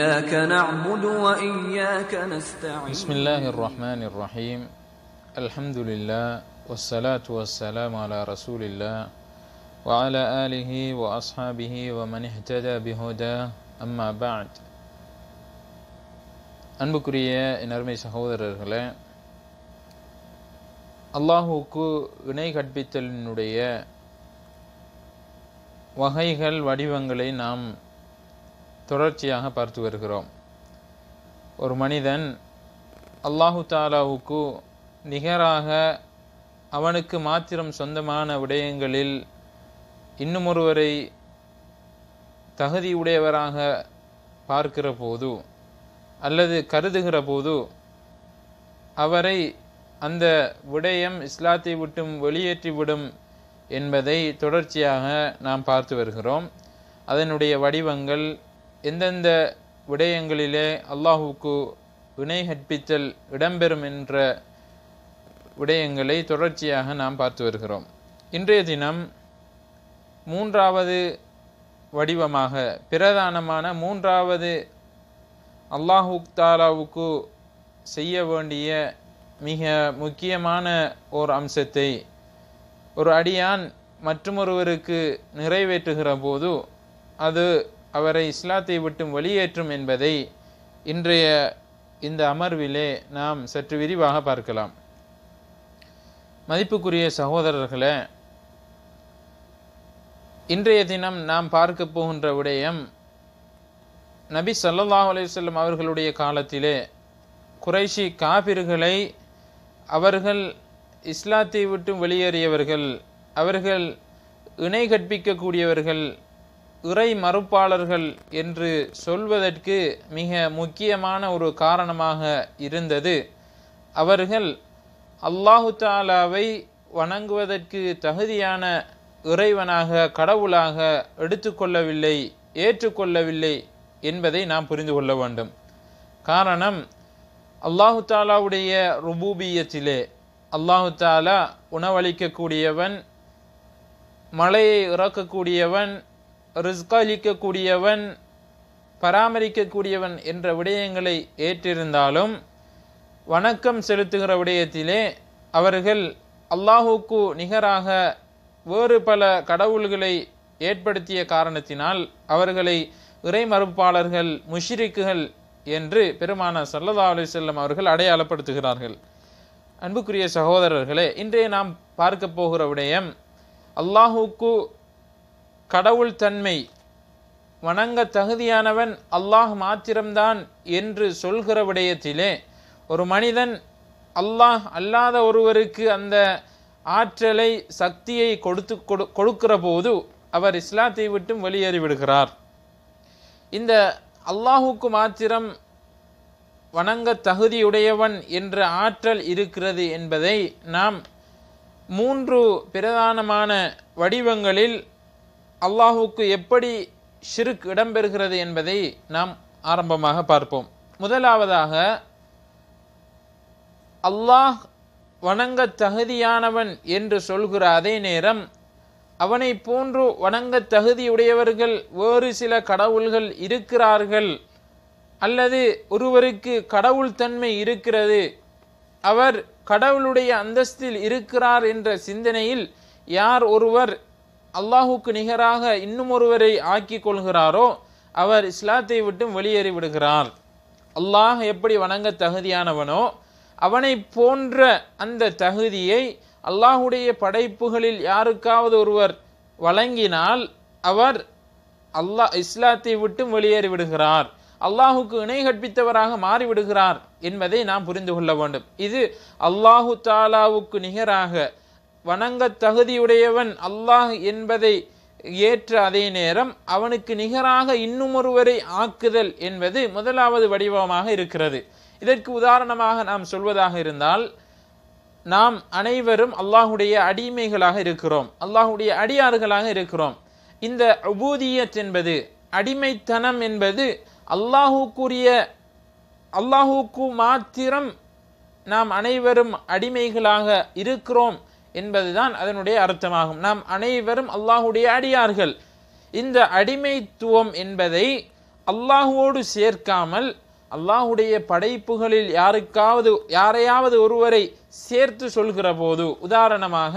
إياك نعبد وإياك نستعين بسم الله الرحمن الرحيم الحمد لله والصلاة والسلام على رسول الله وعلى آله وأصحابه ومن اهتدى بهداه أما بعد அன்புக்குரிய நறுமை சகோதரர்களே அல்லாஹுக்கு இணை கற்பித்தலினுடைய வகைகள் வடிவங்களை நாம் தொடர்ச்சியாக பார்த்து வருகிறோம் ஒரு மனிதன் அல்லாஹு தாலாவுக்கு நிகராக அவனுக்கு மாத்திரம் சொந்தமான விடயங்களில் இன்னும் ஒருவரை தகுதியுடையவராக பார்க்கிற போது அல்லது கருதுகிற போது அவரை அந்த விடயம் இஸ்லாத்தை விட்டும் வெளியேற்றிவிடும் என்பதை தொடர்ச்சியாக நாம் பார்த்து வருகிறோம் அதனுடைய வடிவங்கள் எந்தெந்த விடயங்களிலே அல்லாஹுக்கு வினை கற்பித்தல் இடம்பெறும் என்ற விடயங்களை தொடர்ச்சியாக நாம் பார்த்து வருகிறோம் இன்றைய தினம் மூன்றாவது வடிவமாக பிரதானமான மூன்றாவது அல்லாஹு தாலாவுக்கு செய்ய வேண்டிய மிக முக்கியமான ஓர் அம்சத்தை ஒரு அடியான் மற்றொருவருக்கு நிறைவேற்றுகிற போது அது அவரை இஸ்லாத்தை விட்டு வெளியேற்றும் என்பதை இன்றைய இந்த அமர்விலே நாம் சற்று விரிவாக பார்க்கலாம் மதிப்புக்குரிய சகோதரர்களே இன்றைய தினம் நாம் பார்க்க போகின்ற விடயம் நபி சல்லாஹ் அலைவல்லம் அவர்களுடைய காலத்திலே குறைஷி காபிர்களை அவர்கள் இஸ்லாத்தை விட்டு வெளியேறியவர்கள் அவர்கள் இணை கற்பிக்கக்கூடியவர்கள் இறை மறுப்பாளர்கள் என்று சொல்வதற்கு மிக முக்கியமான ஒரு காரணமாக இருந்தது அவர்கள் அல்லாஹு தாலாவை வணங்குவதற்கு தகுதியான இறைவனாக கடவுளாக எடுத்துக்கொள்ளவில்லை ஏற்றுக்கொள்ளவில்லை என்பதை நாம் புரிந்து கொள்ள வேண்டும் காரணம் அல்லாஹு தாலாவுடைய ருபூபியத்திலே அல்லாஹு தாலா உணவளிக்கக்கூடியவன் மழையை இறக்கக்கூடியவன் ரிஸ்காலிக்கக்கூடியவன் பராமரிக்கக்கூடியவன் என்ற விடயங்களை ஏற்றிருந்தாலும் வணக்கம் செலுத்துகிற விடயத்திலே அவர்கள் அல்லாஹுக்கு நிகராக வேறு பல கடவுள்களை ஏற்படுத்திய காரணத்தினால் அவர்களை இறை மறுப்பாளர்கள் முஷிரிக்குகள் என்று பெருமான சல்லதா அலி செல்லம் அவர்கள் அடையாளப்படுத்துகிறார்கள் அன்புக்குரிய சகோதரர்களே இன்றைய நாம் பார்க்க போகிற விடயம் அல்லாஹுக்கு கடவுள் தன்மை வணங்க தகுதியானவன் அல்லாஹ் மாத்திரம்தான் என்று சொல்கிற விடயத்திலே ஒரு மனிதன் அல்லாஹ் அல்லாத ஒருவருக்கு அந்த ஆற்றலை சக்தியை கொடுத்து கொடுக்கிற போது அவர் இஸ்லாத்தை விட்டும் வெளியேறிவிடுகிறார் இந்த அல்லாஹுக்கு மாத்திரம் வணங்க தகுதியுடையவன் என்ற ஆற்றல் இருக்கிறது என்பதை நாம் மூன்று பிரதானமான வடிவங்களில் அல்லாஹுக்கு எப்படி ஷிருக் இடம்பெறுகிறது என்பதை நாம் ஆரம்பமாக பார்ப்போம் முதலாவதாக அல்லாஹ் வணங்க தகுதியானவன் என்று சொல்கிற அதே நேரம் அவனை போன்று வணங்க தகுதியுடையவர்கள் வேறு சில கடவுள்கள் இருக்கிறார்கள் அல்லது ஒருவருக்கு கடவுள் தன்மை இருக்கிறது அவர் கடவுளுடைய அந்தஸ்தில் இருக்கிறார் என்ற சிந்தனையில் யார் ஒருவர் அல்லாஹுக்கு நிகராக இன்னும் ஒருவரை ஆக்கி கொள்கிறாரோ அவர் இஸ்லாத்தை விட்டு விடுகிறார் அல்லாஹ் எப்படி வணங்க தகுதியானவனோ அவனை போன்ற அந்த தகுதியை அல்லாஹுடைய படைப்புகளில் யாருக்காவது ஒருவர் வழங்கினால் அவர் அல்லாஹ் இஸ்லாத்தை விட்டும் விடுகிறார் அல்லாஹுக்கு இணை கற்பித்தவராக மாறிவிடுகிறார் என்பதை நாம் புரிந்து கொள்ள வேண்டும் இது அல்லாஹு தாலாவுக்கு நிகராக வணங்க தகுதியுடையவன் அல்லாஹ் என்பதை ஏற்ற அதே நேரம் அவனுக்கு நிகராக இன்னும் ஒருவரை ஆக்குதல் என்பது முதலாவது வடிவமாக இருக்கிறது இதற்கு உதாரணமாக நாம் சொல்வதாக இருந்தால் நாம் அனைவரும் அல்லாஹுடைய அடிமைகளாக இருக்கிறோம் அல்லாஹுடைய அடியார்களாக இருக்கிறோம் இந்த அபூதியத் என்பது அடிமைத்தனம் என்பது அல்லாஹூக்குரிய அல்லாஹூக்கு மாத்திரம் நாம் அனைவரும் அடிமைகளாக இருக்கிறோம் என்பதுதான் அதனுடைய அர்த்தமாகும் நாம் அனைவரும் அல்லாஹுடைய அடியார்கள் இந்த அடிமைத்துவம் என்பதை அல்லாஹுவோடு சேர்க்காமல் அல்லாஹுடைய படைப்புகளில் யாருக்காவது யாரையாவது ஒருவரை சேர்த்து சொல்கிற போது உதாரணமாக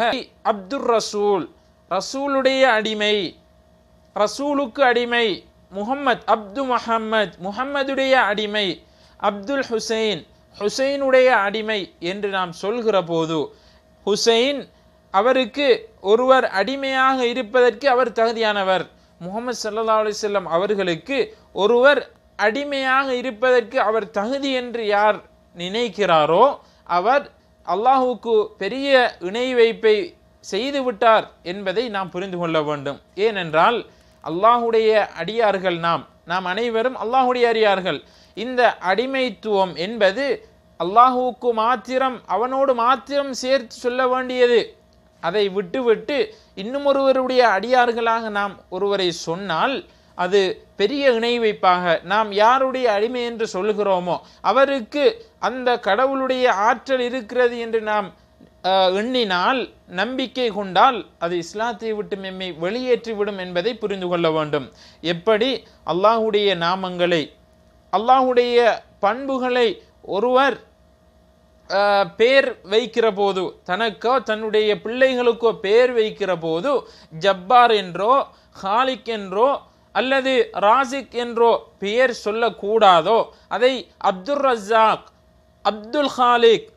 அப்துர் ரசூல் ரசூலுடைய அடிமை ரசூலுக்கு அடிமை முகம்மத் அப்து முஹம்மத் முகம்மதுடைய அடிமை அப்துல் ஹுசைன் ஹுசைனுடைய அடிமை என்று நாம் சொல்கிற போது ஹுசைன் அவருக்கு ஒருவர் அடிமையாக இருப்பதற்கு அவர் தகுதியானவர் முகமது சல்லா அலிசல்லம் அவர்களுக்கு ஒருவர் அடிமையாக இருப்பதற்கு அவர் தகுதி என்று யார் நினைக்கிறாரோ அவர் அல்லாஹுக்கு பெரிய இணை வைப்பை செய்துவிட்டார் என்பதை நாம் புரிந்து கொள்ள வேண்டும் ஏனென்றால் அல்லாஹுடைய அடியார்கள் நாம் நாம் அனைவரும் அல்லாஹுடைய அடியார்கள் இந்த அடிமைத்துவம் என்பது அல்லாஹுவுக்கு மாத்திரம் அவனோடு மாத்திரம் சேர்த்து சொல்ல வேண்டியது அதை விட்டுவிட்டு இன்னும் ஒருவருடைய அடியார்களாக நாம் ஒருவரை சொன்னால் அது பெரிய இணை வைப்பாக நாம் யாருடைய அடிமை என்று சொல்கிறோமோ அவருக்கு அந்த கடவுளுடைய ஆற்றல் இருக்கிறது என்று நாம் எண்ணினால் நம்பிக்கை கொண்டால் அது இஸ்லாத்தை விட்டு மெம்மை வெளியேற்றிவிடும் என்பதை புரிந்து கொள்ள வேண்டும் எப்படி அல்லாஹுடைய நாமங்களை அல்லாஹுடைய பண்புகளை ஒருவர் பேர் வைக்கிற போது தனக்கோ தன்னுடைய பிள்ளைகளுக்கோ பேர் வைக்கிற போது ஜப்பார் என்றோ ஹாலிக் என்றோ அல்லது ராசிக் என்றோ பெயர் சொல்லக்கூடாதோ அதை அப்துல் ரஜாக் அப்துல் ஹாலிக்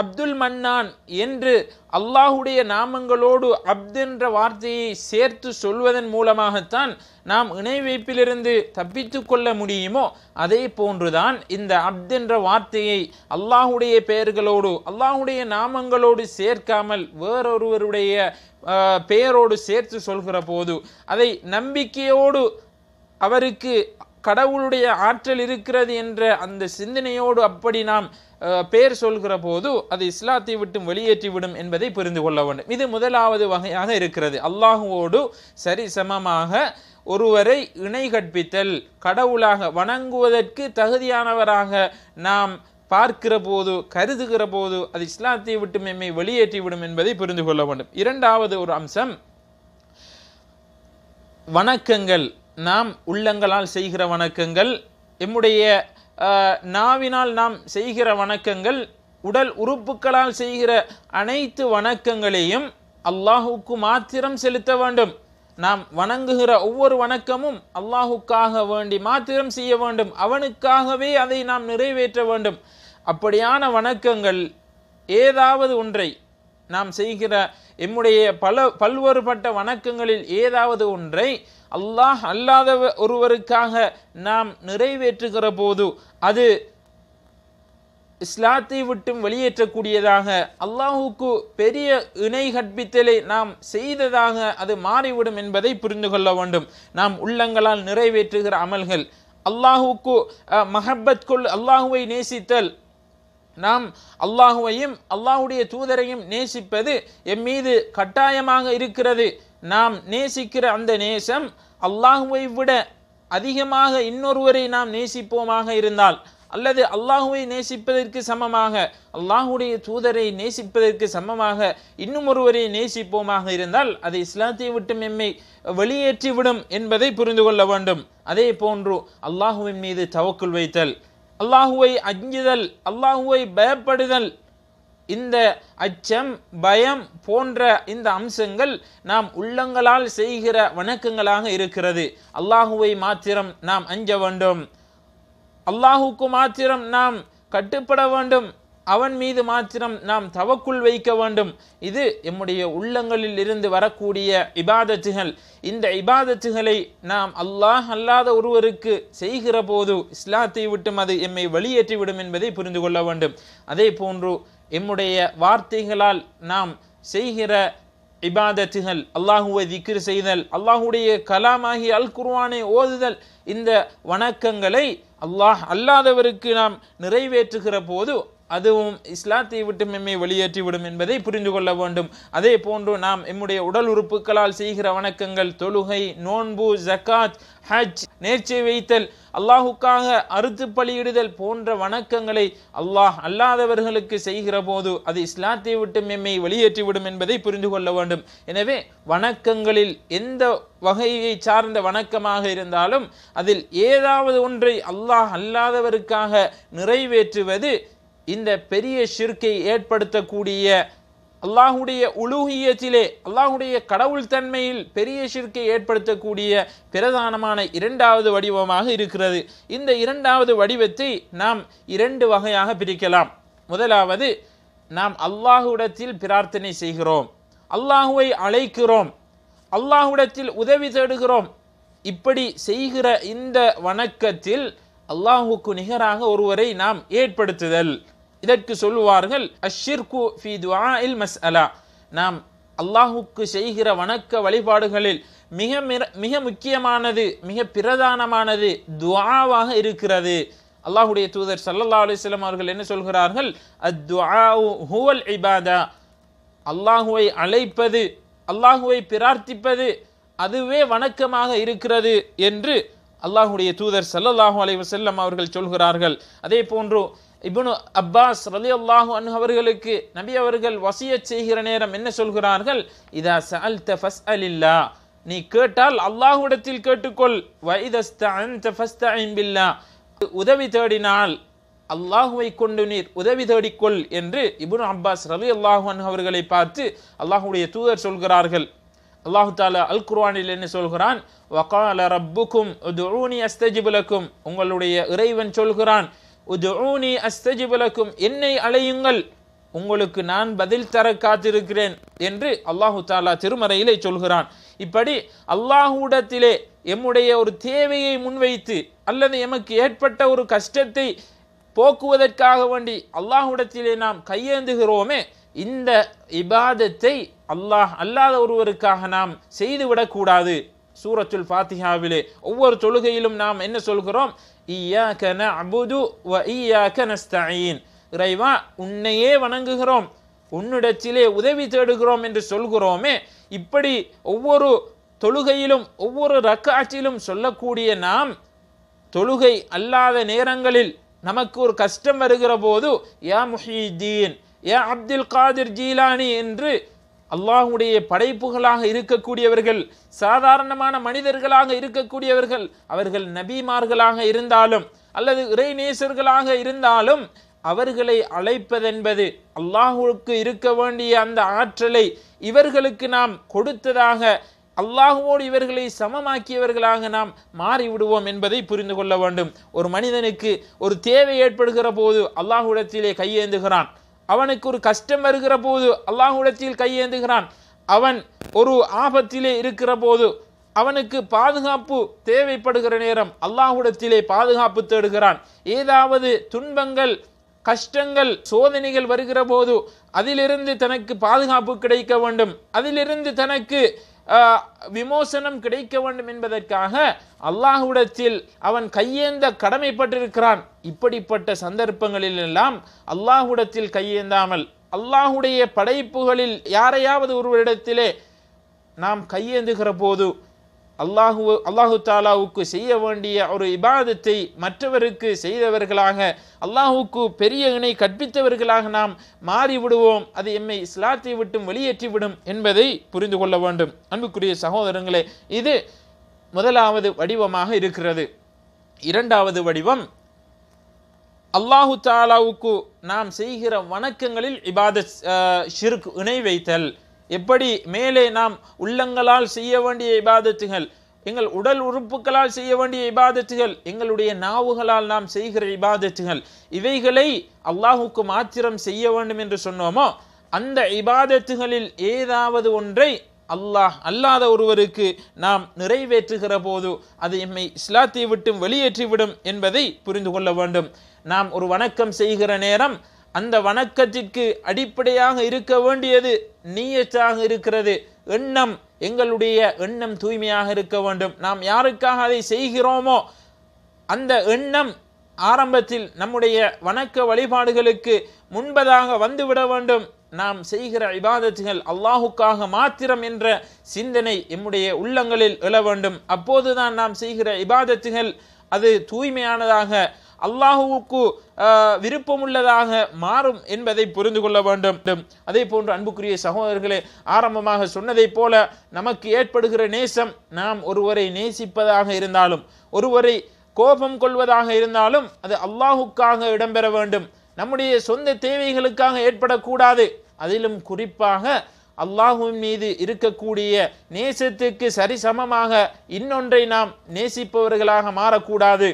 அப்துல் மன்னான் என்று அல்லாஹுடைய நாமங்களோடு அப்து என்ற வார்த்தையை சேர்த்து சொல்வதன் மூலமாகத்தான் நாம் இணை வைப்பிலிருந்து தப்பித்து கொள்ள முடியுமோ அதே போன்றுதான் இந்த அப்துன்ற வார்த்தையை அல்லாஹுடைய பெயர்களோடு அல்லாஹுடைய நாமங்களோடு சேர்க்காமல் வேறொருவருடைய பெயரோடு சேர்த்து சொல்கிற போது அதை நம்பிக்கையோடு அவருக்கு கடவுளுடைய ஆற்றல் இருக்கிறது என்ற அந்த சிந்தனையோடு அப்படி நாம் பேர் சொல்கிற போது அது இஸ்லாத்தை விட்டு வெளியேற்றிவிடும் என்பதை புரிந்து கொள்ள வேண்டும் இது முதலாவது வகையாக இருக்கிறது அல்லாஹுவோடு சரி சமமாக ஒருவரை இணை கற்பித்தல் கடவுளாக வணங்குவதற்கு தகுதியானவராக நாம் பார்க்கிற போது கருதுகிற போது அது இஸ்லாத்தை விட்டு எம்மை வெளியேற்றிவிடும் என்பதை புரிந்து கொள்ள வேண்டும் இரண்டாவது ஒரு அம்சம் வணக்கங்கள் நாம் உள்ளங்களால் செய்கிற வணக்கங்கள் எம்முடைய நாவினால் நாம் செய்கிற வணக்கங்கள் உடல் உறுப்புகளால் செய்கிற அனைத்து வணக்கங்களையும் அல்லாஹுக்கு மாத்திரம் செலுத்த வேண்டும் நாம் வணங்குகிற ஒவ்வொரு வணக்கமும் அல்லாஹுக்காக வேண்டி மாத்திரம் செய்ய வேண்டும் அவனுக்காகவே அதை நாம் நிறைவேற்ற வேண்டும் அப்படியான வணக்கங்கள் ஏதாவது ஒன்றை நாம் செய்கிற எம்முடைய பல பல்வேறுபட்ட வணக்கங்களில் ஏதாவது ஒன்றை அல்லாஹ் அல்லாத ஒருவருக்காக நாம் நிறைவேற்றுகிற போது அது இஸ்லாத்தை விட்டும் வெளியேற்றக்கூடியதாக அல்லாஹுக்கு பெரிய இணை கற்பித்தலை நாம் செய்ததாக அது மாறிவிடும் என்பதை புரிந்து கொள்ள வேண்டும் நாம் உள்ளங்களால் நிறைவேற்றுகிற அமல்கள் அல்லாஹுக்கு மஹப்பத் கொள் அல்லாஹுவை நேசித்தல் நாம் அல்லாஹுவையும் அல்லாஹுடைய தூதரையும் நேசிப்பது எம் மீது கட்டாயமாக இருக்கிறது நாம் நேசிக்கிற அந்த நேசம் அல்லாஹுவை விட அதிகமாக இன்னொருவரை நாம் நேசிப்போமாக இருந்தால் அல்லது அல்லாஹுவை நேசிப்பதற்கு சமமாக அல்லாஹுடைய தூதரை நேசிப்பதற்கு சமமாக இன்னும் ஒருவரை நேசிப்போமாக இருந்தால் அது இஸ்லாத்தை விட்டு எம்மை வெளியேற்றிவிடும் என்பதை புரிந்து கொள்ள வேண்டும் அதே போன்று அல்லாஹுவின் மீது தவக்குள் வைத்தல் அல்லாஹுவை அஞ்சுதல் அல்லாஹுவை பயப்படுதல் இந்த அச்சம் பயம் போன்ற இந்த அம்சங்கள் நாம் உள்ளங்களால் செய்கிற வணக்கங்களாக இருக்கிறது அல்லாஹுவை மாத்திரம் நாம் அஞ்ச வேண்டும் அல்லாஹுக்கு மாத்திரம் நாம் கட்டுப்பட வேண்டும் அவன் மீது மாத்திரம் நாம் தவக்குள் வைக்க வேண்டும் இது எம்முடைய உள்ளங்களில் இருந்து வரக்கூடிய இபாதத்துகள் இந்த இபாதத்துகளை நாம் அல்லாஹ் அல்லாத ஒருவருக்கு செய்கிற போது இஸ்லாத்தை விட்டும் அது எம்மை வெளியேற்றிவிடும் என்பதை புரிந்து கொள்ள வேண்டும் அதே போன்று எம்முடைய வார்த்தைகளால் நாம் செய்கிற இபாதத்துகள் அல்லாஹுவை திக்ரு செய்தல் அல்லாஹுடைய கலாமாகி அல் குர்வானை ஓதுதல் இந்த வணக்கங்களை அல்லாஹ் அல்லாதவருக்கு நாம் நிறைவேற்றுகிற போது அதுவும் இஸ்லாத்தை விட்டு மெம்மை வெளியேற்றிவிடும் என்பதை புரிந்து கொள்ள வேண்டும் அதே போன்று நாம் எம்முடைய உடல் உறுப்புகளால் செய்கிற வணக்கங்கள் தொழுகை நோன்பு ஜக்காத் ஹஜ் நேர்ச்சி வைத்தல் அல்லாஹுக்காக அறுத்து பலியிடுதல் போன்ற வணக்கங்களை அல்லாஹ் அல்லாதவர்களுக்கு செய்கிற போது அது இஸ்லாத்தை விட்டு மெம்மை வெளியேற்றிவிடும் என்பதை புரிந்து கொள்ள வேண்டும் எனவே வணக்கங்களில் எந்த வகையை சார்ந்த வணக்கமாக இருந்தாலும் அதில் ஏதாவது ஒன்றை அல்லாஹ் அல்லாதவருக்காக நிறைவேற்றுவது இந்த பெரிய ஷிர்கை ஏற்படுத்தக்கூடிய அல்லாஹுடைய உலூகியத்திலே அல்லாஹுடைய கடவுள் தன்மையில் பெரிய ஷிர்கை ஏற்படுத்தக்கூடிய பிரதானமான இரண்டாவது வடிவமாக இருக்கிறது இந்த இரண்டாவது வடிவத்தை நாம் இரண்டு வகையாக பிரிக்கலாம் முதலாவது நாம் அல்லாஹுடத்தில் பிரார்த்தனை செய்கிறோம் அல்லாஹுவை அழைக்கிறோம் அல்லாஹுடத்தில் உதவி தேடுகிறோம் இப்படி செய்கிற இந்த வணக்கத்தில் அல்லாஹுக்கு நிகராக ஒருவரை நாம் ஏற்படுத்துதல் இதற்கு சொல்லுவார்கள் அஷிர்கு ஃபி துஆ இல் மஸ்அலா நாம் அல்லாஹுக்கு செய்கிற வணக்க வழிபாடுகளில் மிக மிக முக்கியமானது மிக பிரதானமானது துவாவாக இருக்கிறது அல்லாஹுடைய தூதர் சல்லல்லா அலிஸ்லாம் அவர்கள் என்ன சொல்கிறார்கள் ஹுவல் இபாதா அல்லாஹுவை அழைப்பது அல்லாஹுவை பிரார்த்திப்பது அதுவே வணக்கமாக இருக்கிறது என்று அல்லாஹுடைய தூதர் சல்லல்லாஹூ அலைவசல்லம் அவர்கள் சொல்கிறார்கள் அதே போன்று இபுனு அப்பாஸ் ரலி அல்லாஹு அன் அவர்களுக்கு நபி அவர்கள் வசிய செய்கிற நேரம் என்ன சொல்கிறார்கள் இதா சல் தஸ் அலில்லா நீ கேட்டால் அல்லாஹுடத்தில் கேட்டுக்கொள் வைதஸ்தில்லா உதவி தேடினால் அல்லாஹுவை கொண்டு நீர் உதவி தேடிக்கொள் என்று இபுனு அப்பாஸ் ரலி அன் அவர்களை பார்த்து அல்லாஹுடைய தூதர் சொல்கிறார்கள் அல்லாஹு தாலா அல் குர்வானில் என்ன சொல்கிறான் வகால ரப்புக்கும் உதுஊனி அஸ்தஜிபுலக்கும் உங்களுடைய இறைவன் சொல்கிறான் அஸ்தஜி அஸ்தஜிபலக்கும் என்னை அழையுங்கள் உங்களுக்கு நான் பதில் தர காத்திருக்கிறேன் என்று அல்லாஹு தாலா திருமறையிலே சொல்கிறான் இப்படி அல்லாஹூடத்திலே எம்முடைய ஒரு தேவையை முன்வைத்து அல்லது எமக்கு ஏற்பட்ட ஒரு கஷ்டத்தை போக்குவதற்காக வேண்டி அல்லாஹூடத்திலே நாம் கையேந்துகிறோமே இந்த இபாதத்தை அல்லாஹ் அல்லாத ஒருவருக்காக நாம் செய்துவிடக்கூடாது சூரத்துல் ஃபாத்திஹாவிலே ஒவ்வொரு தொழுகையிலும் நாம் என்ன சொல்கிறோம் ஈயாக்க ந அபுது வ ஈயாக்க நஸ்தீன் இறைவா உன்னையே வணங்குகிறோம் உன்னிடத்திலே உதவி தேடுகிறோம் என்று சொல்கிறோமே இப்படி ஒவ்வொரு தொழுகையிலும் ஒவ்வொரு ரக்காற்றிலும் சொல்லக்கூடிய நாம் தொழுகை அல்லாத நேரங்களில் நமக்கு ஒரு கஷ்டம் வருகிற போது யா முஹீதீன் யா அப்துல் காதிர் ஜீலானி என்று அல்லாஹுடைய படைப்புகளாக இருக்கக்கூடியவர்கள் சாதாரணமான மனிதர்களாக இருக்கக்கூடியவர்கள் அவர்கள் நபிமார்களாக இருந்தாலும் அல்லது இறைநேசர்களாக இருந்தாலும் அவர்களை அழைப்பதென்பது அல்லாஹுவுக்கு இருக்க வேண்டிய அந்த ஆற்றலை இவர்களுக்கு நாம் கொடுத்ததாக அல்லாஹுவோடு இவர்களை சமமாக்கியவர்களாக நாம் மாறிவிடுவோம் என்பதை புரிந்து கொள்ள வேண்டும் ஒரு மனிதனுக்கு ஒரு தேவை ஏற்படுகிற போது அல்லாஹுடத்திலே கையேந்துகிறான் அவனுக்கு ஒரு கஷ்டம் வருகிற போது அல்லாஹுடத்தில் கையேந்துகிறான் அவன் ஒரு ஆபத்திலே இருக்கிற போது அவனுக்கு பாதுகாப்பு தேவைப்படுகிற நேரம் அல்லாஹுடத்திலே பாதுகாப்பு தேடுகிறான் ஏதாவது துன்பங்கள் கஷ்டங்கள் சோதனைகள் வருகிற போது அதிலிருந்து தனக்கு பாதுகாப்பு கிடைக்க வேண்டும் அதிலிருந்து தனக்கு விமோசனம் கிடைக்க வேண்டும் என்பதற்காக அல்லாஹுடத்தில் அவன் கையேந்த கடமைப்பட்டிருக்கிறான் இப்படிப்பட்ட சந்தர்ப்பங்களில் எல்லாம் அல்லாஹுடத்தில் கையேந்தாமல் அல்லாஹுடைய படைப்புகளில் யாரையாவது ஒருவரிடத்திலே நாம் கையேந்துகிற போது அல்லாஹு அல்லாஹு தாலாவுக்கு செய்ய வேண்டிய ஒரு இபாதத்தை மற்றவருக்கு செய்தவர்களாக அல்லாஹுக்கு பெரிய இணை கற்பித்தவர்களாக நாம் மாறிவிடுவோம் அது எம்மை இஸ்லாத்தை விட்டும் வெளியேற்றிவிடும் என்பதை புரிந்து கொள்ள வேண்டும் அன்புக்குரிய சகோதரங்களே இது முதலாவது வடிவமாக இருக்கிறது இரண்டாவது வடிவம் அல்லாஹு தாலாவுக்கு நாம் செய்கிற வணக்கங்களில் இபாத ஷிர்க் இணை வைத்தல் எப்படி மேலே நாம் உள்ளங்களால் செய்ய வேண்டிய இபாதத்துகள் எங்கள் உடல் உறுப்புகளால் செய்ய வேண்டிய இபாதத்துகள் எங்களுடைய நாவுகளால் நாம் செய்கிற இபாதத்துகள் இவைகளை அல்லாஹுக்கு மாத்திரம் செய்ய வேண்டும் என்று சொன்னோமோ அந்த இபாதத்துகளில் ஏதாவது ஒன்றை அல்லாஹ் அல்லாத ஒருவருக்கு நாம் நிறைவேற்றுகிற போது அது எம்மை இஸ்லாத்தை விட்டும் வெளியேற்றிவிடும் என்பதை புரிந்து கொள்ள வேண்டும் நாம் ஒரு வணக்கம் செய்கிற நேரம் அந்த வணக்கத்திற்கு அடிப்படையாக இருக்க வேண்டியது நீயச்சாக இருக்கிறது எண்ணம் எங்களுடைய எண்ணம் தூய்மையாக இருக்க வேண்டும் நாம் யாருக்காக அதை செய்கிறோமோ அந்த எண்ணம் ஆரம்பத்தில் நம்முடைய வணக்க வழிபாடுகளுக்கு முன்பதாக வந்துவிட வேண்டும் நாம் செய்கிற விவாதத்துகள் அல்லாஹுக்காக மாத்திரம் என்ற சிந்தனை எம்முடைய உள்ளங்களில் எழ வேண்டும் அப்போதுதான் நாம் செய்கிற விவாதத்துகள் அது தூய்மையானதாக அல்லாஹுவுக்கு விருப்பமுள்ளதாக மாறும் என்பதை புரிந்து கொள்ள வேண்டும் அதே போன்று அன்புக்குரிய சகோதரர்களே ஆரம்பமாக சொன்னதைப் போல நமக்கு ஏற்படுகிற நேசம் நாம் ஒருவரை நேசிப்பதாக இருந்தாலும் ஒருவரை கோபம் கொள்வதாக இருந்தாலும் அது அல்லாஹுக்காக இடம்பெற வேண்டும் நம்முடைய சொந்த தேவைகளுக்காக ஏற்படக்கூடாது அதிலும் குறிப்பாக அல்லாஹுவின் மீது இருக்கக்கூடிய நேசத்துக்கு சரிசமமாக இன்னொன்றை நாம் நேசிப்பவர்களாக மாறக்கூடாது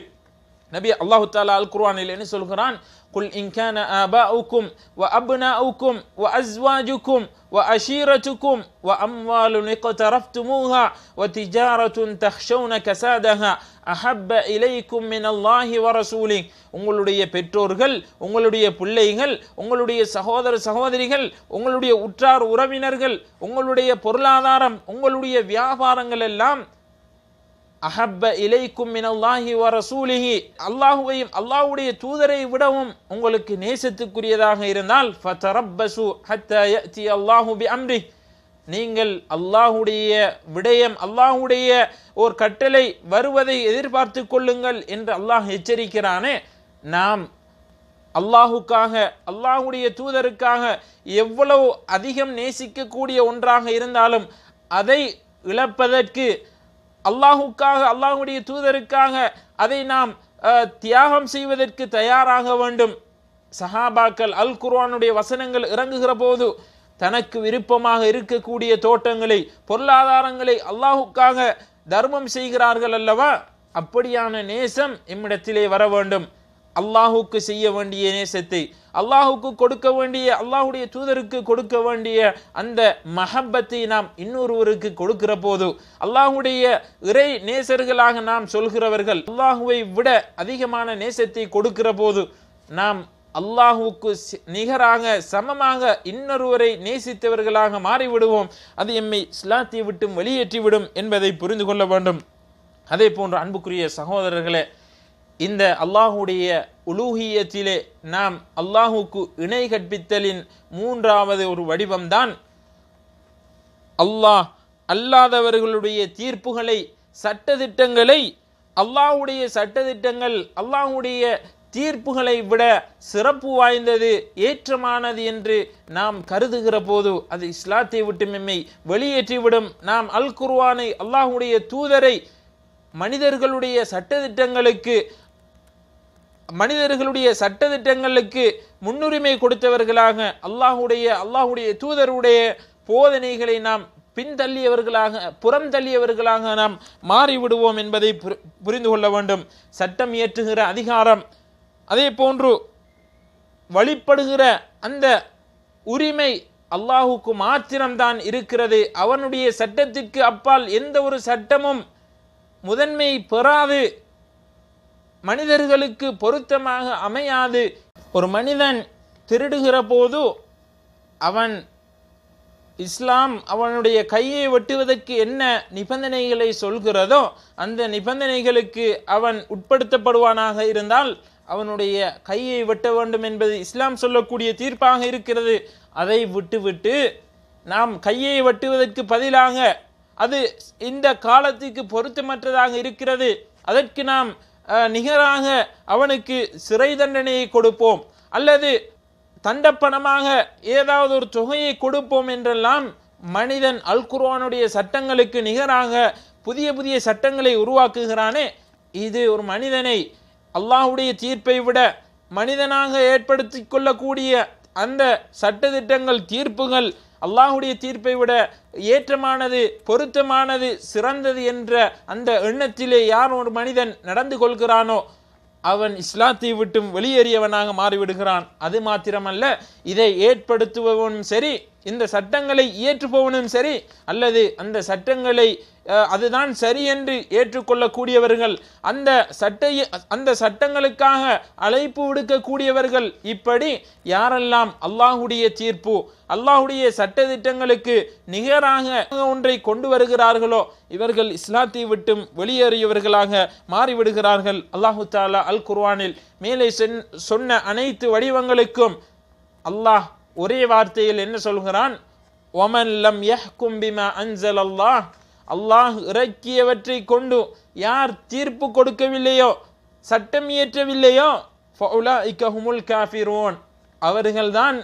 نبي الله تعالى القرآن اللي القرآن قل إن كان آباؤكم وأبناؤكم وأزواجكم وأشيرتكم وأموال اقترفتموها وتجارة تخشون كسادها أحب إليكم من الله ورسوله உங்களுடைய பெற்றோர்கள் உங்களுடைய பிள்ளைகள் உங்களுடைய சகோதர சகோதரிகள் உங்களுடைய உற்றார் உறவினர்கள் உங்களுடைய பொருளாதாரம் உங்களுடைய வியாபாரங்கள் எல்லாம் அஹப்ப இலைக்கும் மினல்லாஹி வ ரசூலிஹி அல்லாஹுவையும் அல்லாஹுடைய தூதரை விடவும் உங்களுக்கு நேசத்துக்குரியதாக இருந்தால் ஃபதரப்பசு ஹத்தா யத்தி அல்லாஹு பி அம்ரி நீங்கள் அல்லாஹுடைய விடயம் அல்லாஹுடைய ஓர் கட்டளை வருவதை எதிர்பார்த்து கொள்ளுங்கள் என்று அல்லாஹ் எச்சரிக்கிறானே நாம் அல்லாஹுக்காக அல்லாஹுடைய தூதருக்காக எவ்வளவு அதிகம் நேசிக்கக்கூடிய ஒன்றாக இருந்தாலும் அதை இழப்பதற்கு அல்லாஹுக்காக அல்லாஹுடைய தூதருக்காக அதை நாம் தியாகம் செய்வதற்கு தயாராக வேண்டும் சஹாபாக்கள் அல் குர்வானுடைய வசனங்கள் இறங்குகிற போது தனக்கு விருப்பமாக இருக்கக்கூடிய தோட்டங்களை பொருளாதாரங்களை அல்லாஹுக்காக தர்மம் செய்கிறார்கள் அல்லவா அப்படியான நேசம் இம்மிடத்திலே வர வேண்டும் அல்லாஹுக்கு செய்ய வேண்டிய நேசத்தை அல்லாஹுக்கு கொடுக்க வேண்டிய அல்லாஹுடைய தூதருக்கு கொடுக்க வேண்டிய அந்த மஹப்பத்தை நாம் இன்னொருவருக்கு கொடுக்கிற போது அல்லாஹுடைய இறை நேசர்களாக நாம் சொல்கிறவர்கள் அல்லாஹுவை விட அதிகமான நேசத்தை கொடுக்கிற போது நாம் அல்லாஹுக்கு நிகராக சமமாக இன்னொருவரை நேசித்தவர்களாக மாறிவிடுவோம் அது எம்மை இஸ்லாத்தை விட்டும் வெளியேற்றிவிடும் என்பதை புரிந்து கொள்ள வேண்டும் அதே போன்ற அன்புக்குரிய சகோதரர்களே இந்த அல்லாஹுடைய உலூகியத்திலே நாம் அல்லாஹுக்கு இணை கற்பித்தலின் மூன்றாவது ஒரு வடிவம்தான் அல்லாஹ் அல்லாதவர்களுடைய தீர்ப்புகளை சட்டத்திட்டங்களை அல்லாஹுடைய சட்டத்திட்டங்கள் அல்லாஹுடைய தீர்ப்புகளை விட சிறப்பு வாய்ந்தது ஏற்றமானது என்று நாம் கருதுகிற போது அது இஸ்லாத்தை விட்டு மெம்மை வெளியேற்றிவிடும் நாம் அல் குர்வானை அல்லாஹுடைய தூதரை மனிதர்களுடைய சட்டத்திட்டங்களுக்கு மனிதர்களுடைய சட்டத்திட்டங்களுக்கு முன்னுரிமை கொடுத்தவர்களாக அல்லாஹுடைய அல்லாஹுடைய தூதருடைய போதனைகளை நாம் பின்தள்ளியவர்களாக புறம் தள்ளியவர்களாக நாம் மாறிவிடுவோம் என்பதை புரிந்து கொள்ள வேண்டும் சட்டம் இயற்றுகிற அதிகாரம் அதே போன்று வழிபடுகிற அந்த உரிமை அல்லாஹுக்கு மாத்திரம்தான் இருக்கிறது அவனுடைய சட்டத்திற்கு அப்பால் எந்த ஒரு சட்டமும் முதன்மை பெறாது மனிதர்களுக்கு பொருத்தமாக அமையாது ஒரு மனிதன் திருடுகிற போது அவன் இஸ்லாம் அவனுடைய கையை வெட்டுவதற்கு என்ன நிபந்தனைகளை சொல்கிறதோ அந்த நிபந்தனைகளுக்கு அவன் உட்படுத்தப்படுவானாக இருந்தால் அவனுடைய கையை வெட்ட வேண்டும் என்பது இஸ்லாம் சொல்லக்கூடிய தீர்ப்பாக இருக்கிறது அதை விட்டுவிட்டு நாம் கையை வெட்டுவதற்கு பதிலாக அது இந்த காலத்துக்கு பொருத்தமற்றதாக இருக்கிறது அதற்கு நாம் நிகராக அவனுக்கு சிறை தண்டனையை கொடுப்போம் அல்லது தண்டப்பணமாக ஏதாவது ஒரு தொகையை கொடுப்போம் என்றெல்லாம் மனிதன் அல் சட்டங்களுக்கு நிகராக புதிய புதிய சட்டங்களை உருவாக்குகிறானே இது ஒரு மனிதனை அல்லாஹுடைய தீர்ப்பை விட மனிதனாக ஏற்படுத்தி கொள்ளக்கூடிய அந்த சட்டத்திட்டங்கள் தீர்ப்புகள் அல்லாஹுடைய தீர்ப்பை விட ஏற்றமானது பொருத்தமானது சிறந்தது என்ற அந்த எண்ணத்திலே யார் ஒரு மனிதன் நடந்து கொள்கிறானோ அவன் இஸ்லாத்தை விட்டும் வெளியேறியவனாக மாறிவிடுகிறான் அது மாத்திரமல்ல இதை ஏற்படுத்துபவனும் சரி இந்த சட்டங்களை இயற்றுபவனும் சரி அல்லது அந்த சட்டங்களை அதுதான் சரி என்று ஏற்றுக்கொள்ளக்கூடியவர்கள் அந்த சட்டைய அந்த சட்டங்களுக்காக அழைப்பு விடுக்கக்கூடியவர்கள் இப்படி யாரெல்லாம் அல்லாஹுடைய தீர்ப்பு அல்லாஹுடைய சட்ட திட்டங்களுக்கு நிகராக ஒன்றை கொண்டு வருகிறார்களோ இவர்கள் இஸ்லாத்தை விட்டும் வெளியேறியவர்களாக மாறிவிடுகிறார்கள் அல்லாஹு தாலா அல் குர்வானில் மேலே சொன்ன அனைத்து வடிவங்களுக்கும் அல்லாஹ் ஒரே வார்த்தையில் என்ன சொல்கிறான் ஒமன் லம் யஹ்கும் பிமா அஞ்சல் அல்லாஹ் அல்லாஹ் இறக்கியவற்றை கொண்டு யார் தீர்ப்பு கொடுக்கவில்லையோ சட்டம் இயற்றவில்லையோ ஃபவுலா இக்கஹுமுல் காஃபிரோன் அவர்கள்தான்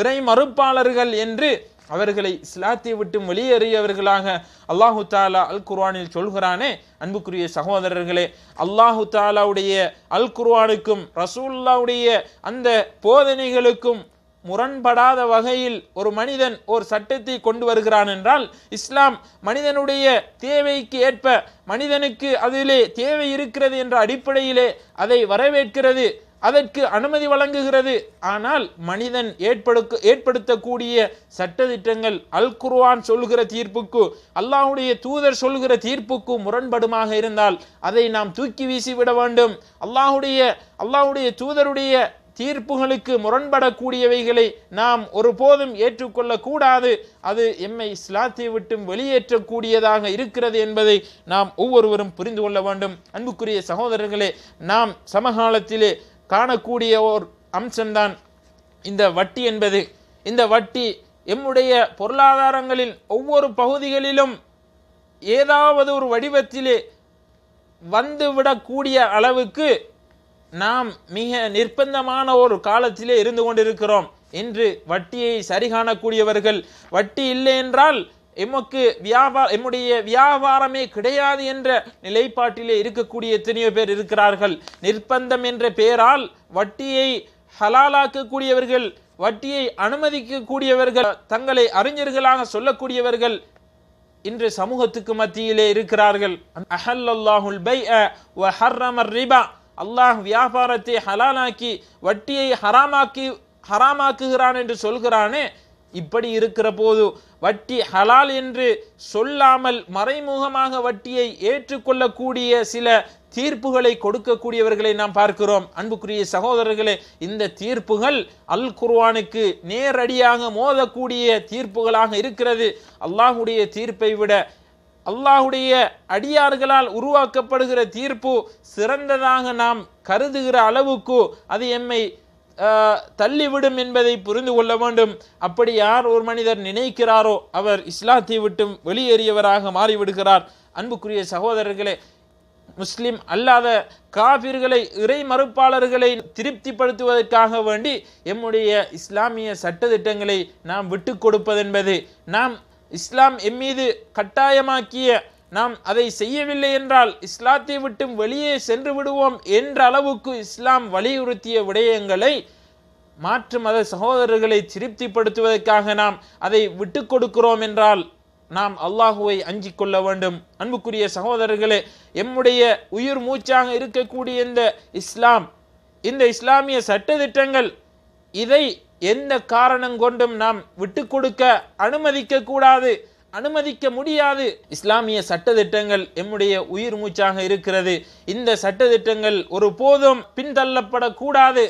இறை மறுப்பாளர்கள் என்று அவர்களை இஸ்லாத்தை விட்டு வெளியேறியவர்களாக அல்லாஹு தாலா அல் குர்வானில் சொல்கிறானே அன்புக்குரிய சகோதரர்களே அல்லாஹு தாலாவுடைய அல் குர்வானுக்கும் ரசூல்லாவுடைய அந்த போதனைகளுக்கும் முரண்படாத வகையில் ஒரு மனிதன் ஒரு சட்டத்தை கொண்டு வருகிறான் என்றால் இஸ்லாம் மனிதனுடைய தேவைக்கு ஏற்ப மனிதனுக்கு அதிலே தேவை இருக்கிறது என்ற அடிப்படையிலே அதை வரவேற்கிறது அதற்கு அனுமதி வழங்குகிறது ஆனால் மனிதன் ஏற்படுக்க ஏற்படுத்தக்கூடிய சட்டத்திட்டங்கள் அல் குர்வான் சொல்கிற தீர்ப்புக்கு அல்லாஹுடைய தூதர் சொல்கிற தீர்ப்புக்கு முரண்படுமாக இருந்தால் அதை நாம் தூக்கி வீசிவிட வேண்டும் அல்லாஹுடைய அல்லாஹுடைய தூதருடைய தீர்ப்புகளுக்கு முரண்படக்கூடியவைகளை நாம் ஒருபோதும் ஏற்றுக்கொள்ளக்கூடாது அது எம்மை இஸ்லாத்தை விட்டும் வெளியேற்றக்கூடியதாக இருக்கிறது என்பதை நாம் ஒவ்வொருவரும் புரிந்து கொள்ள வேண்டும் அன்புக்குரிய சகோதரர்களே நாம் சமகாலத்திலே காணக்கூடிய ஓர் அம்சம்தான் இந்த வட்டி என்பது இந்த வட்டி எம்முடைய பொருளாதாரங்களில் ஒவ்வொரு பகுதிகளிலும் ஏதாவது ஒரு வடிவத்திலே வந்துவிடக்கூடிய அளவுக்கு நாம் மிக நிர்பந்தமான ஒரு காலத்திலே இருந்து கொண்டிருக்கிறோம் இன்று வட்டியை சரி காணக்கூடியவர்கள் வட்டி இல்லை என்றால் எமக்கு வியாபார எம்முடைய வியாபாரமே கிடையாது என்ற நிலைப்பாட்டிலே இருக்கக்கூடிய எத்தனையோ பேர் இருக்கிறார்கள் நிர்பந்தம் என்ற பெயரால் வட்டியை ஹலாலாக்கக்கூடியவர்கள் வட்டியை அனுமதிக்கக்கூடியவர்கள் தங்களை அறிஞர்களாக சொல்லக்கூடியவர்கள் இன்று சமூகத்துக்கு மத்தியிலே இருக்கிறார்கள் அஹல்லாஹுல் பை வ ஹர்ரமர் ரிபா அல்லாஹ் வியாபாரத்தை ஹலாலாக்கி வட்டியை ஹராமாக்கி ஹராமாக்குகிறான் என்று சொல்கிறானே இப்படி இருக்கிற போது வட்டி ஹலால் என்று சொல்லாமல் மறைமுகமாக வட்டியை ஏற்றுக்கொள்ளக்கூடிய சில தீர்ப்புகளை கொடுக்கக்கூடியவர்களை நாம் பார்க்கிறோம் அன்புக்குரிய சகோதரர்களே இந்த தீர்ப்புகள் அல் குர்வானுக்கு நேரடியாக மோதக்கூடிய தீர்ப்புகளாக இருக்கிறது அல்லாஹுடைய தீர்ப்பை விட அல்லாஹுடைய அடியார்களால் உருவாக்கப்படுகிற தீர்ப்பு சிறந்ததாக நாம் கருதுகிற அளவுக்கு அது எம்மை தள்ளிவிடும் என்பதை புரிந்து கொள்ள வேண்டும் அப்படி யார் ஒரு மனிதர் நினைக்கிறாரோ அவர் இஸ்லாத்தை விட்டும் வெளியேறியவராக மாறிவிடுகிறார் அன்புக்குரிய சகோதரர்களே முஸ்லிம் அல்லாத காபிர்களை இறை மறுப்பாளர்களை திருப்திப்படுத்துவதற்காக வேண்டி எம்முடைய இஸ்லாமிய சட்டத்திட்டங்களை நாம் விட்டு கொடுப்பதென்பது நாம் இஸ்லாம் எம்மீது கட்டாயமாக்கிய நாம் அதை செய்யவில்லை என்றால் இஸ்லாத்தை விட்டும் வெளியே சென்று விடுவோம் என்ற அளவுக்கு இஸ்லாம் வலியுறுத்திய விடயங்களை மாற்று மத சகோதரர்களை திருப்திப்படுத்துவதற்காக நாம் அதை விட்டு கொடுக்கிறோம் என்றால் நாம் அல்லாஹுவை அஞ்சி கொள்ள வேண்டும் அன்புக்குரிய சகோதரர்களே எம்முடைய உயிர் மூச்சாக இருக்கக்கூடிய இந்த இஸ்லாம் இந்த இஸ்லாமிய சட்ட திட்டங்கள் இதை எந்த காரணம் கொண்டும் நாம் விட்டு கொடுக்க அனுமதிக்க கூடாது அனுமதிக்க முடியாது இஸ்லாமிய சட்ட திட்டங்கள் எம்முடைய உயிர் மூச்சாக இருக்கிறது இந்த சட்ட திட்டங்கள் ஒரு போதும் பின்தள்ளப்படக்கூடாது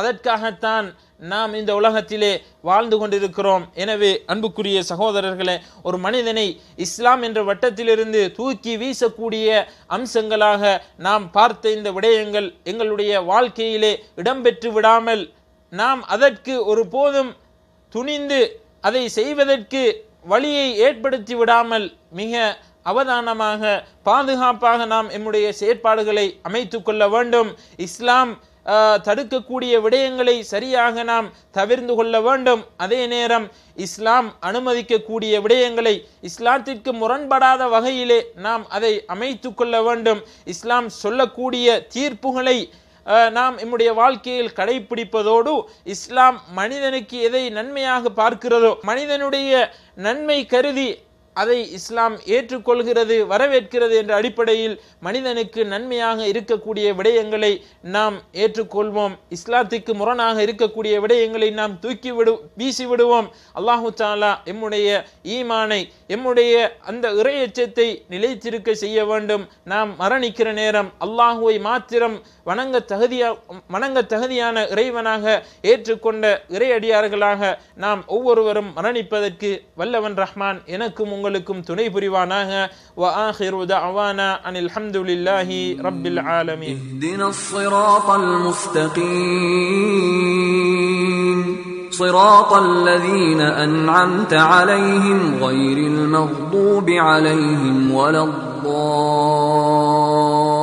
அதற்காகத்தான் நாம் இந்த உலகத்திலே வாழ்ந்து கொண்டிருக்கிறோம் எனவே அன்புக்குரிய சகோதரர்களே ஒரு மனிதனை இஸ்லாம் என்ற வட்டத்திலிருந்து தூக்கி வீசக்கூடிய அம்சங்களாக நாம் பார்த்த இந்த விடயங்கள் எங்களுடைய வாழ்க்கையிலே இடம்பெற்று விடாமல் நாம் அதற்கு ஒரு போதும் துணிந்து அதை செய்வதற்கு வழியை ஏற்படுத்தி விடாமல் மிக அவதானமாக பாதுகாப்பாக நாம் எம்முடைய செயற்பாடுகளை அமைத்து கொள்ள வேண்டும் இஸ்லாம் தடுக்கக்கூடிய விடயங்களை சரியாக நாம் தவிர்ந்து கொள்ள வேண்டும் அதே நேரம் இஸ்லாம் அனுமதிக்கக்கூடிய விடயங்களை இஸ்லாத்திற்கு முரண்படாத வகையிலே நாம் அதை அமைத்து கொள்ள வேண்டும் இஸ்லாம் சொல்லக்கூடிய தீர்ப்புகளை நாம் நம்முடைய வாழ்க்கையில் கடைபிடிப்பதோடு இஸ்லாம் மனிதனுக்கு எதை நன்மையாக பார்க்கிறதோ மனிதனுடைய நன்மை கருதி அதை இஸ்லாம் ஏற்றுக்கொள்கிறது வரவேற்கிறது என்ற அடிப்படையில் மனிதனுக்கு நன்மையாக இருக்கக்கூடிய விடயங்களை நாம் ஏற்றுக்கொள்வோம் இஸ்லாத்துக்கு முரணாக இருக்கக்கூடிய விடயங்களை நாம் தூக்கி விடு வீசி விடுவோம் அல்லாஹு தாலா எம்முடைய ஈமானை எம்முடைய அந்த இறையச்சத்தை நிலைத்திருக்க செய்ய வேண்டும் நாம் மரணிக்கிற நேரம் அல்லாஹுவை மாத்திரம் வணங்க தகுதியா வணங்க தகுதியான இறைவனாக ஏற்றுக்கொண்ட இறையடியார்களாக நாம் ஒவ்வொருவரும் மரணிப்பதற்கு வல்லவன் ரஹ்மான் எனக்கும் உங்களுக்கும் துணை புரிவானாக وآخر دعوانا أن الحمد لله رب العالمين اهدنا الصراط المستقيم صراط الذين أنعمت عليهم غير المغضوب عليهم ولا الضالين